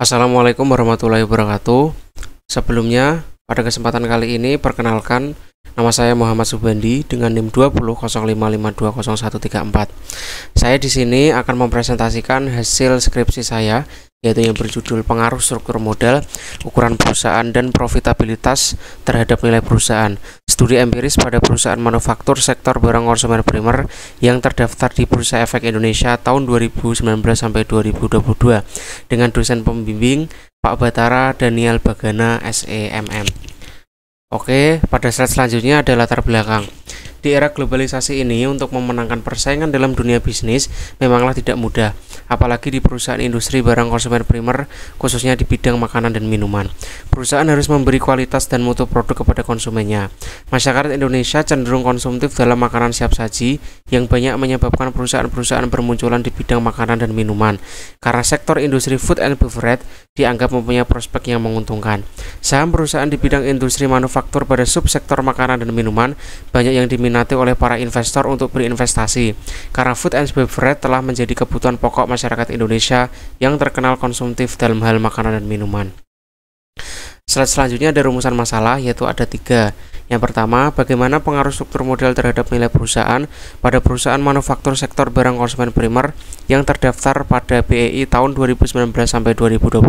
Assalamualaikum warahmatullahi wabarakatuh. Sebelumnya, pada kesempatan kali ini perkenalkan nama saya Muhammad Subandi dengan NIM 20055202134. Saya di sini akan mempresentasikan hasil skripsi saya yaitu yang berjudul pengaruh struktur modal, ukuran perusahaan dan profitabilitas terhadap nilai perusahaan. Studi empiris pada perusahaan manufaktur sektor barang konsumen primer yang terdaftar di Bursa Efek Indonesia tahun 2019 sampai 2022 dengan dosen pembimbing Pak Batara Daniel Bagana SEMM. Oke, pada slide selanjutnya ada latar belakang. Di era globalisasi ini, untuk memenangkan persaingan dalam dunia bisnis memanglah tidak mudah, apalagi di perusahaan industri barang konsumen primer, khususnya di bidang makanan dan minuman. Perusahaan harus memberi kualitas dan mutu produk kepada konsumennya. Masyarakat Indonesia cenderung konsumtif dalam makanan siap saji, yang banyak menyebabkan perusahaan-perusahaan bermunculan di bidang makanan dan minuman, karena sektor industri food and beverage dianggap mempunyai prospek yang menguntungkan. Saham perusahaan di bidang industri manufaktur pada subsektor makanan dan minuman banyak yang diminati diminati oleh para investor untuk berinvestasi karena food and beverage telah menjadi kebutuhan pokok masyarakat Indonesia yang terkenal konsumtif dalam hal makanan dan minuman. Slide selanjutnya ada rumusan masalah yaitu ada tiga. Yang pertama, bagaimana pengaruh struktur modal terhadap nilai perusahaan pada perusahaan manufaktur sektor barang konsumen primer yang terdaftar pada BEI tahun 2019 sampai 2022.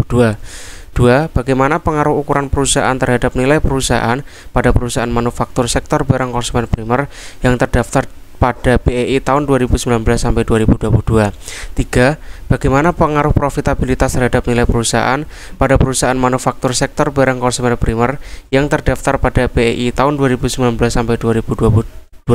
2. Bagaimana pengaruh ukuran perusahaan terhadap nilai perusahaan pada perusahaan manufaktur sektor barang konsumen primer yang terdaftar pada BEI tahun 2019 sampai 2022. 3. Bagaimana pengaruh profitabilitas terhadap nilai perusahaan pada perusahaan manufaktur sektor barang konsumen primer yang terdaftar pada BEI tahun 2019 sampai 2022.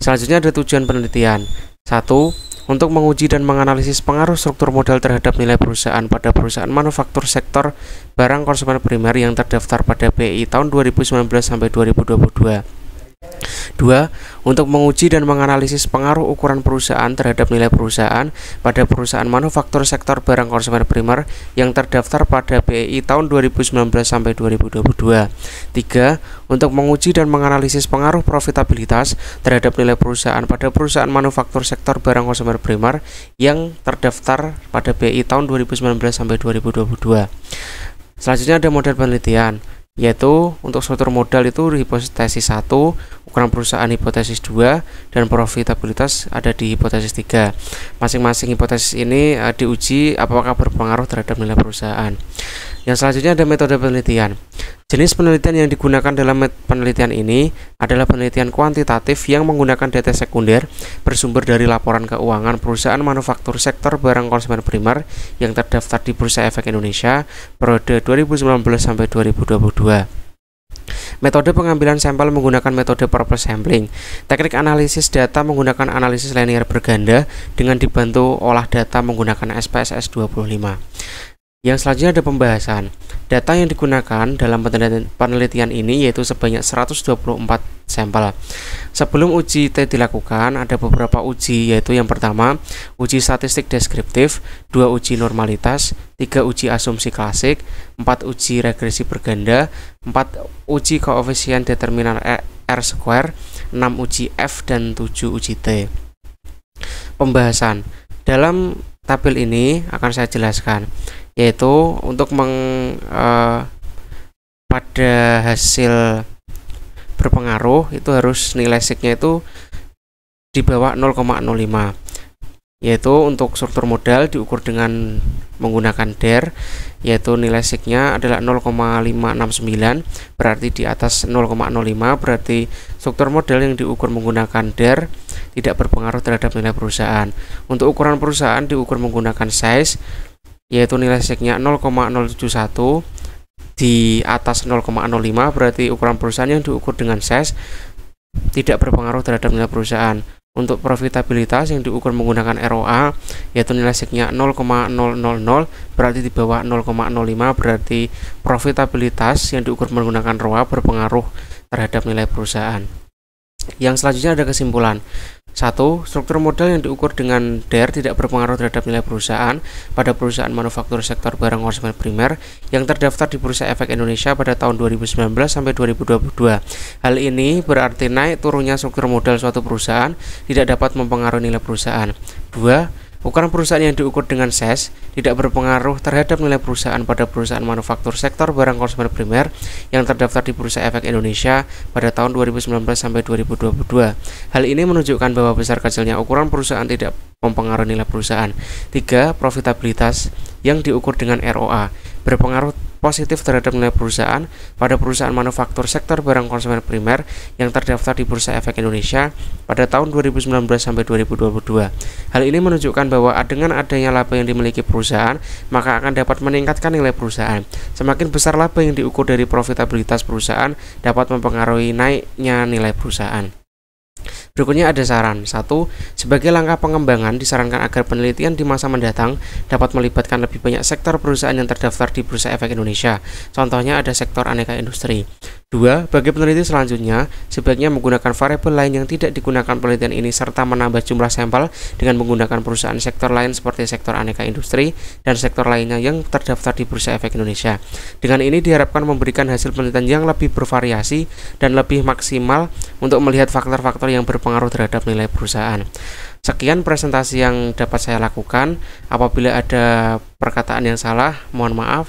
Selanjutnya ada tujuan penelitian. 1 untuk menguji dan menganalisis pengaruh struktur modal terhadap nilai perusahaan pada perusahaan manufaktur sektor barang konsumen primer yang terdaftar pada BI tahun 2019 sampai 2022. 2. Untuk menguji dan menganalisis pengaruh ukuran perusahaan terhadap nilai perusahaan pada perusahaan manufaktur sektor barang konsumen primer yang terdaftar pada BEI tahun 2019 sampai 2022. 3. Untuk menguji dan menganalisis pengaruh profitabilitas terhadap nilai perusahaan pada perusahaan manufaktur sektor barang konsumen primer yang terdaftar pada BEI tahun 2019 sampai 2022. Selanjutnya ada model penelitian yaitu untuk struktur modal itu hipotesis 1, ukuran perusahaan hipotesis 2 dan profitabilitas ada di hipotesis 3. Masing-masing hipotesis ini uh, diuji apakah berpengaruh terhadap nilai perusahaan. Yang selanjutnya ada metode penelitian. Jenis penelitian yang digunakan dalam penelitian ini adalah penelitian kuantitatif yang menggunakan data sekunder bersumber dari laporan keuangan perusahaan manufaktur sektor barang konsumen primer yang terdaftar di Bursa Efek Indonesia periode 2019 sampai 2022. Metode pengambilan sampel menggunakan metode proper sampling. Teknik analisis data menggunakan analisis linear berganda dengan dibantu olah data menggunakan SPSS 25. Yang selanjutnya ada pembahasan. Data yang digunakan dalam penelitian ini yaitu sebanyak 124 sampel. Sebelum uji T dilakukan, ada beberapa uji yaitu yang pertama, uji statistik deskriptif, dua uji normalitas, tiga uji asumsi klasik, empat uji regresi berganda, empat uji koefisien determinan e- R square, 6 uji F dan 7 uji T. Pembahasan. Dalam tabel ini akan saya jelaskan yaitu untuk meng uh, pada hasil berpengaruh itu harus nilai signya itu di bawah 0,05 yaitu untuk struktur modal diukur dengan menggunakan DER yaitu nilai signya adalah 0,569 berarti di atas 0,05 berarti struktur modal yang diukur menggunakan DER tidak berpengaruh terhadap nilai perusahaan untuk ukuran perusahaan diukur menggunakan size yaitu nilai sejaknya 0,071 di atas 0,05 berarti ukuran perusahaan yang diukur dengan SES tidak berpengaruh terhadap nilai perusahaan. Untuk profitabilitas yang diukur menggunakan ROA yaitu nilai sejaknya 0,000 berarti di bawah 0,05 berarti profitabilitas yang diukur menggunakan ROA berpengaruh terhadap nilai perusahaan. Yang selanjutnya ada kesimpulan. Satu, struktur modal yang diukur dengan DER tidak berpengaruh terhadap nilai perusahaan pada perusahaan manufaktur sektor barang konsumen primer yang terdaftar di Bursa Efek Indonesia pada tahun 2019 sampai 2022. Hal ini berarti naik turunnya struktur modal suatu perusahaan tidak dapat mempengaruhi nilai perusahaan. Dua, Ukuran perusahaan yang diukur dengan SES tidak berpengaruh terhadap nilai perusahaan pada perusahaan manufaktur sektor barang konsumen primer yang terdaftar di Bursa Efek Indonesia pada tahun 2019 sampai 2022. Hal ini menunjukkan bahwa besar kecilnya ukuran perusahaan tidak mempengaruhi nilai perusahaan. 3. Profitabilitas yang diukur dengan ROA berpengaruh positif terhadap nilai perusahaan pada perusahaan manufaktur sektor barang konsumen primer yang terdaftar di Bursa Efek Indonesia pada tahun 2019 sampai 2022. Hal ini menunjukkan bahwa dengan adanya laba yang dimiliki perusahaan, maka akan dapat meningkatkan nilai perusahaan. Semakin besar laba yang diukur dari profitabilitas perusahaan dapat mempengaruhi naiknya nilai perusahaan. Berikutnya ada saran. Satu, sebagai langkah pengembangan disarankan agar penelitian di masa mendatang dapat melibatkan lebih banyak sektor perusahaan yang terdaftar di Bursa Efek Indonesia. Contohnya ada sektor aneka industri. 2. Bagi peneliti selanjutnya, sebaiknya menggunakan variabel lain yang tidak digunakan penelitian ini serta menambah jumlah sampel dengan menggunakan perusahaan sektor lain seperti sektor aneka industri dan sektor lainnya yang terdaftar di Bursa Efek Indonesia. Dengan ini diharapkan memberikan hasil penelitian yang lebih bervariasi dan lebih maksimal untuk melihat faktor-faktor yang berpengaruh terhadap nilai perusahaan. Sekian presentasi yang dapat saya lakukan. Apabila ada perkataan yang salah, mohon maaf.